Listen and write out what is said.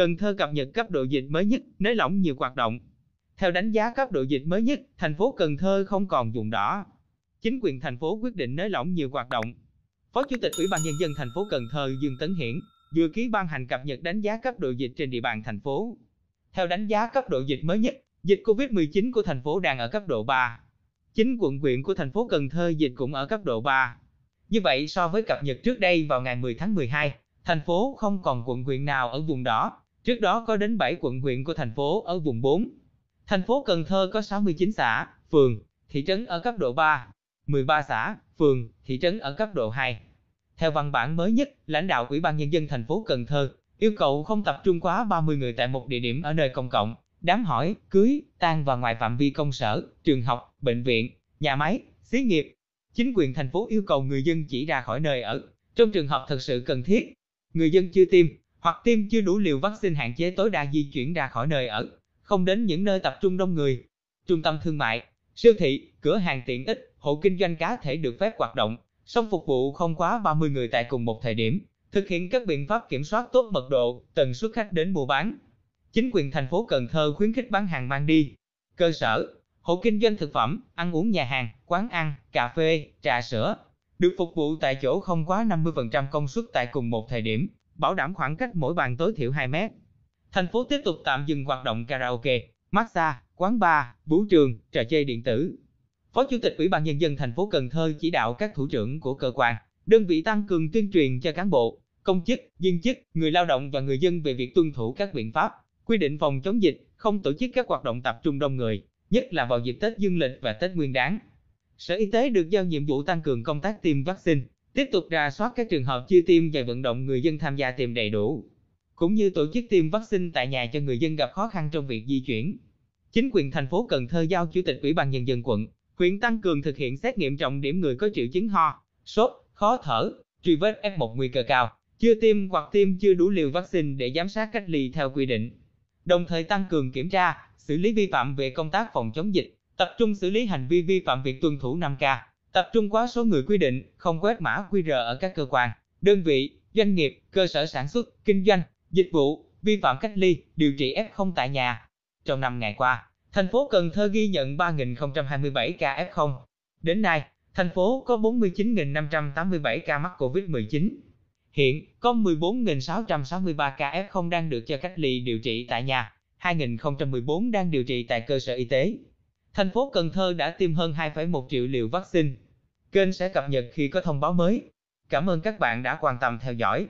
Cần Thơ cập nhật cấp độ dịch mới nhất, nới lỏng nhiều hoạt động. Theo đánh giá cấp độ dịch mới nhất, thành phố Cần Thơ không còn vùng đỏ. Chính quyền thành phố quyết định nới lỏng nhiều hoạt động. Phó Chủ tịch Ủy ban Nhân dân thành phố Cần Thơ Dương Tấn Hiển vừa ký ban hành cập nhật đánh giá cấp độ dịch trên địa bàn thành phố. Theo đánh giá cấp độ dịch mới nhất, dịch COVID-19 của thành phố đang ở cấp độ 3. Chính quận huyện của thành phố Cần Thơ dịch cũng ở cấp độ 3. Như vậy so với cập nhật trước đây vào ngày 10 tháng 12, thành phố không còn quận huyện nào ở vùng đỏ, Trước đó có đến 7 quận huyện của thành phố ở vùng 4. Thành phố Cần Thơ có 69 xã, phường, thị trấn ở cấp độ 3, 13 xã, phường, thị trấn ở cấp độ 2. Theo văn bản mới nhất, lãnh đạo Ủy ban Nhân dân thành phố Cần Thơ yêu cầu không tập trung quá 30 người tại một địa điểm ở nơi công cộng, đám hỏi, cưới, tang và ngoài phạm vi công sở, trường học, bệnh viện, nhà máy, xí nghiệp. Chính quyền thành phố yêu cầu người dân chỉ ra khỏi nơi ở trong trường hợp thật sự cần thiết. Người dân chưa tiêm, hoặc tiêm chưa đủ liều vaccine hạn chế tối đa di chuyển ra khỏi nơi ở, không đến những nơi tập trung đông người. Trung tâm thương mại, siêu thị, cửa hàng tiện ích, hộ kinh doanh cá thể được phép hoạt động, song phục vụ không quá 30 người tại cùng một thời điểm, thực hiện các biện pháp kiểm soát tốt mật độ, tần suất khách đến mua bán. Chính quyền thành phố Cần Thơ khuyến khích bán hàng mang đi. Cơ sở, hộ kinh doanh thực phẩm, ăn uống nhà hàng, quán ăn, cà phê, trà sữa, được phục vụ tại chỗ không quá 50% công suất tại cùng một thời điểm, bảo đảm khoảng cách mỗi bàn tối thiểu 2 mét. Thành phố tiếp tục tạm dừng hoạt động karaoke, massage, quán bar, vũ trường, trò chơi điện tử. Phó Chủ tịch Ủy ban Nhân dân thành phố Cần Thơ chỉ đạo các thủ trưởng của cơ quan, đơn vị tăng cường tuyên truyền cho cán bộ, công chức, viên chức, người lao động và người dân về việc tuân thủ các biện pháp, quy định phòng chống dịch, không tổ chức các hoạt động tập trung đông người, nhất là vào dịp Tết Dương lịch và Tết Nguyên đán. Sở Y tế được giao nhiệm vụ tăng cường công tác tiêm vaccine, tiếp tục ra soát các trường hợp chưa tiêm và vận động người dân tham gia tiêm đầy đủ, cũng như tổ chức tiêm vaccine tại nhà cho người dân gặp khó khăn trong việc di chuyển. Chính quyền thành phố Cần Thơ giao Chủ tịch Ủy ban Nhân dân quận, huyện tăng cường thực hiện xét nghiệm trọng điểm người có triệu chứng ho, sốt, khó thở, truy vết F1 nguy cơ cao, chưa tiêm hoặc tiêm chưa đủ liều vaccine để giám sát cách ly theo quy định. Đồng thời tăng cường kiểm tra, xử lý vi phạm về công tác phòng chống dịch, tập trung xử lý hành vi vi phạm việc tuân thủ 5K. Tập trung quá số người quy định, không quét mã QR ở các cơ quan, đơn vị, doanh nghiệp, cơ sở sản xuất, kinh doanh, dịch vụ, vi phạm cách ly, điều trị F0 tại nhà. Trong năm ngày qua, thành phố Cần Thơ ghi nhận 3.027 ca F0. Đến nay, thành phố có 49.587 ca mắc COVID-19. Hiện, có 14.663 ca F0 đang được cho cách ly điều trị tại nhà, 2.014 đang điều trị tại cơ sở y tế. Thành phố Cần Thơ đã tiêm hơn 2,1 triệu liều vaccine. Kênh sẽ cập nhật khi có thông báo mới. Cảm ơn các bạn đã quan tâm theo dõi.